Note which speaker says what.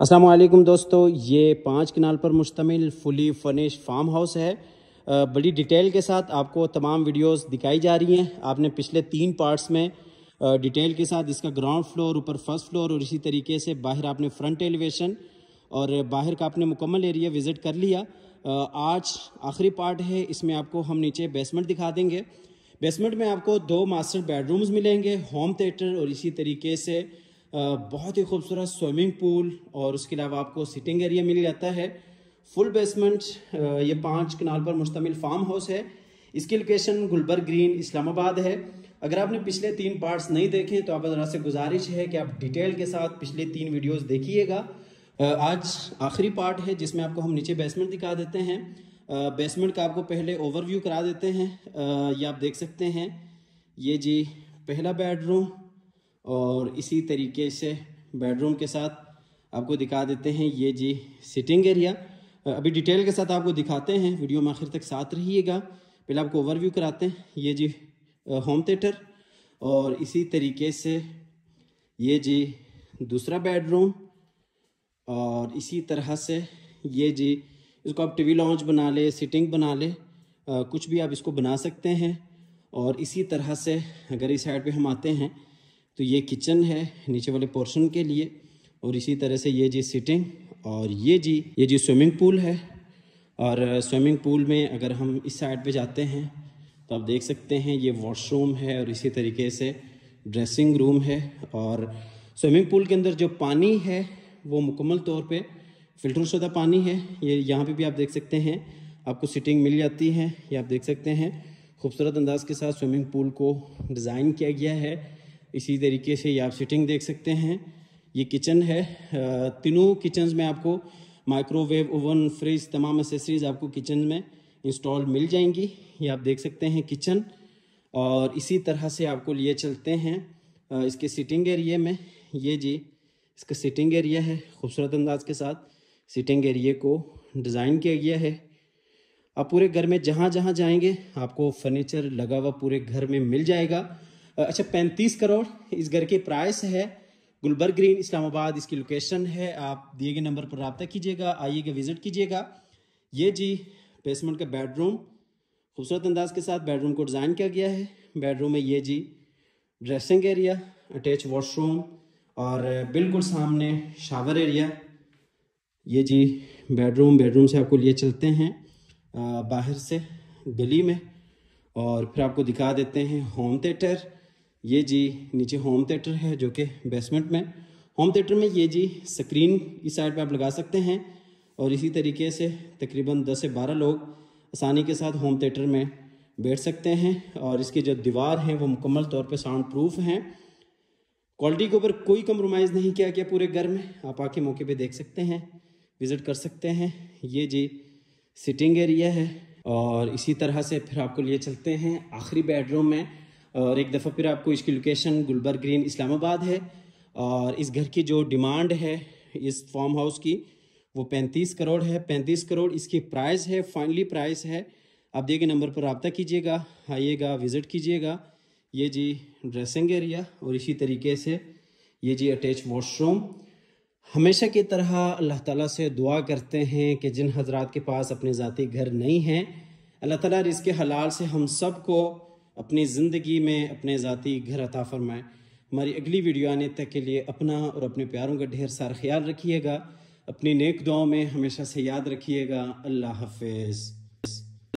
Speaker 1: असलम दोस्तों ये पाँच किनाल पर मुश्तमिल फुली फर्निश फार्म हाउस है बड़ी डिटेल के साथ आपको तमाम वीडियोस दिखाई जा रही हैं आपने पिछले तीन पार्ट्स में डिटेल के साथ इसका ग्राउंड फ्लोर ऊपर फर्स्ट फ्लोर और इसी तरीके से बाहर आपने फ्रंट एलिवेशन और बाहर का आपने मुकम्मल एरिया विज़िट कर लिया आज आखिरी पार्ट है इसमें आपको हम नीचे बेसमेंट दिखा देंगे बेसमेंट में आपको दो मास्टर बेडरूम्स मिलेंगे होम थिएटर और इसी तरीके से बहुत ही खूबसूरत स्विमिंग पूल और उसके अलावा आपको सिटिंग एरिया मिल जाता है फुल बेसमेंट ये पांच कनाल पर मुश्तमिल फार्म हाउस है इसकी लोकेशन गुलबर्ग ग्रीन इस्लामाबाद है अगर आपने पिछले तीन पार्ट्स नहीं देखे तो आप ज़रा से गुजारिश है कि आप डिटेल के साथ पिछले तीन वीडियोस देखिएगा आज आखिरी पार्ट है जिसमें आपको हम नीचे बेसमेंट दिखा देते हैं बेसमेंट का आपको पहले ओवरव्यू करा देते हैं ये आप देख सकते हैं ये जी पहला बेडरूम और इसी तरीके से बेडरूम के साथ आपको दिखा देते हैं ये जी सिटिंग एरिया अभी डिटेल के साथ आपको दिखाते हैं वीडियो में आखिर तक साथ रहिएगा पहले आपको ओवरव्यू कराते हैं ये जी होम थिएटर और इसी तरीके से ये जी दूसरा बेडरूम और इसी तरह से ये जी इसको आप टीवी लॉन्च बना ले सिटिंग बना ले कुछ भी आप इसको बना सकते हैं और इसी तरह से अगर इस साइड पे हम आते हैं तो ये किचन है नीचे वाले पोर्शन के लिए और इसी तरह से ये जी सिटिंग और ये जी ये जी स्विमिंग पूल है और स्विमिंग पूल में अगर हम इस साइड पे जाते हैं तो आप देख सकते हैं ये वॉशरूम है और इसी तरीके से ड्रेसिंग रूम है और स्विमिंग पूल के अंदर जो पानी है वो मुकम्मल तौर पे फ़िल्टर शुदा पानी है ये यहाँ पे भी आप देख सकते हैं आपको सिटिंग मिल जाती है ये आप देख सकते हैं खूबसूरत अंदाज के साथ स्विमिंग पूल को डिज़ाइन किया गया है इसी तरीके से ये आप सिटिंग देख सकते हैं ये किचन है तीनों किचन में आपको माइक्रोवेव ओवन फ्रिज तमाम एसेसरीज आपको किचन में इंस्टॉल मिल जाएंगी ये आप देख सकते हैं किचन और इसी तरह से आपको लिए चलते हैं इसके सिटिंग एरिए में ये जी इसका सिटिंग एरिया है खूबसूरत अंदाज के साथ सिटिंग एरिए को डिज़ाइन किया गया है आप पूरे घर में जहाँ जहाँ जाएंगे आपको फर्नीचर लगा हुआ पूरे घर में मिल जाएगा अच्छा पैंतीस करोड़ इस घर के प्राइस है गुलबर्ग ग्रीन इस्लामाबाद इसकी लोकेशन है आप दिए गए नंबर पर रबता कीजिएगा आइएगा विज़िट कीजिएगा ये जी बेसमेंट का बेडरूम खूबसूरत अंदाज के साथ बेडरूम को डिज़ाइन किया गया है बेडरूम में ये जी ड्रेसिंग एरिया अटैच वॉशरूम और बिल्कुल सामने शावर एरिया ये जी बेडरूम बेडरूम से आपको लिए चलते हैं आ, बाहर से गली में और फिर आपको दिखा देते हैं होम थिएटर ये जी नीचे होम थिएटर है जो कि बेसमेंट में होम थिएटर में ये जी स्क्रीन इस साइड पे आप लगा सकते हैं और इसी तरीके से तकरीबन 10 से 12 लोग आसानी के साथ होम थिएटर में बैठ सकते हैं और इसके जो दीवार हैं वो मुकम्मल तौर पे साउंड प्रूफ हैं क्वालिटी के ऊपर कोई कम्प्रोमाइज़ नहीं किया गया पूरे घर में आप आके मौके पर देख सकते हैं विज़िट कर सकते हैं ये जी सिटिंग एरिया है और इसी तरह से फिर आपको लिए चलते हैं आखिरी बेडरूम में और एक दफ़ा फिर आपको इसकी लोकेशन गुलबर्ग ग्रीन इस्लामाबाद है और इस घर की जो डिमांड है इस फार्म हाउस की वो पैंतीस करोड़ है पैंतीस करोड़ इसकी प्राइस है फाइनली प्राइस है आप दिए गए नंबर पर रबता कीजिएगा आइएगा विज़िट कीजिएगा ये जी ड्रेसिंग एरिया और इसी तरीके से ये जी अटैच वॉशरूम हमेशा की तरह अल्लाह ताला से दुआ करते हैं कि जिन हजरात के पास अपने ज़ाती घर नहीं हैं अल्लाह ताला इसके हलाल से हम सब को अपनी ज़िंदगी में अपने ज़ाती घर अता फरमाएँ हमारी अगली वीडियो आने तक के लिए अपना और अपने प्यारों का ढेर सारा ख्याल रखिएगा अपनी नेक दुआओं में हमेशा से याद रखिएगा अल्लाह हाफिज़